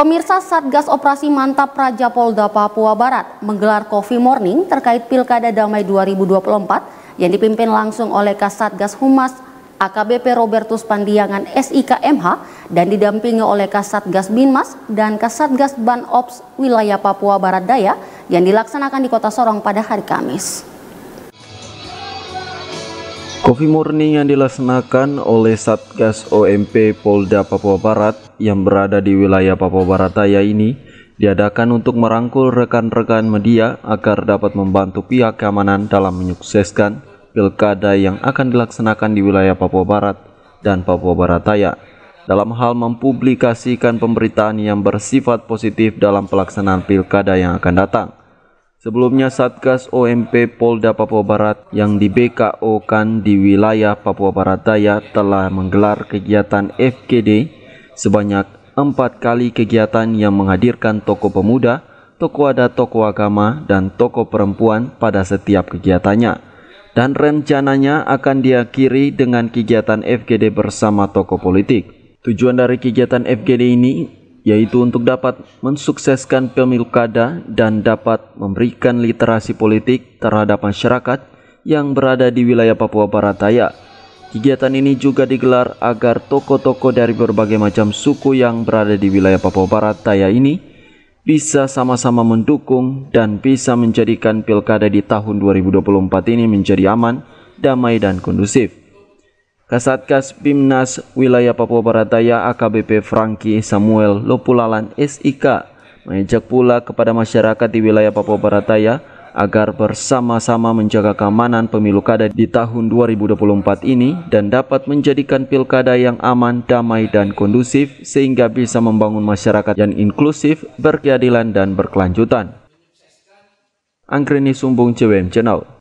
Pemirsa Satgas Operasi Mantap Raja Polda Papua Barat menggelar coffee morning terkait Pilkada Damai 2024 yang dipimpin langsung oleh Kasatgas Humas AKBP Robertus Pandiangan SIKMH dan didampingi oleh Kasatgas Binmas dan Kasatgas Ban Ops Wilayah Papua Barat Daya yang dilaksanakan di Kota Sorong pada hari Kamis. Kopi murni yang dilaksanakan oleh Satgas OMP Polda Papua Barat yang berada di wilayah Papua Barat Daya ini diadakan untuk merangkul rekan-rekan media agar dapat membantu pihak keamanan dalam menyukseskan pilkada yang akan dilaksanakan di wilayah Papua Barat dan Papua Barat Daya dalam hal mempublikasikan pemberitaan yang bersifat positif dalam pelaksanaan pilkada yang akan datang. Sebelumnya Satgas OMP Polda Papua Barat yang di BKO kan di wilayah Papua Barat Daya telah menggelar kegiatan FGD sebanyak empat kali kegiatan yang menghadirkan tokoh pemuda, tokoh adat, tokoh agama, dan tokoh perempuan pada setiap kegiatannya. Dan rencananya akan diakhiri dengan kegiatan FGD bersama tokoh politik. Tujuan dari kegiatan FGD ini yaitu untuk dapat mensukseskan pemilkada dan dapat memberikan literasi politik terhadap masyarakat yang berada di wilayah Papua Barat Daya. Kegiatan ini juga digelar agar toko-toko dari berbagai macam suku yang berada di wilayah Papua Barat Daya ini bisa sama-sama mendukung dan bisa menjadikan pilkada di tahun 2024 ini menjadi aman, damai, dan kondusif. Kasatgas Pimnas Wilayah Papua Barat Daya AKBP Franky Samuel Lopulalan SIK mengajak pula kepada masyarakat di wilayah Papua Barat Daya agar bersama-sama menjaga keamanan pemilu kada di tahun 2024 ini dan dapat menjadikan pilkada yang aman, damai, dan kondusif sehingga bisa membangun masyarakat yang inklusif, berkeadilan, dan berkelanjutan. Anggreni Sumbung CWM Channel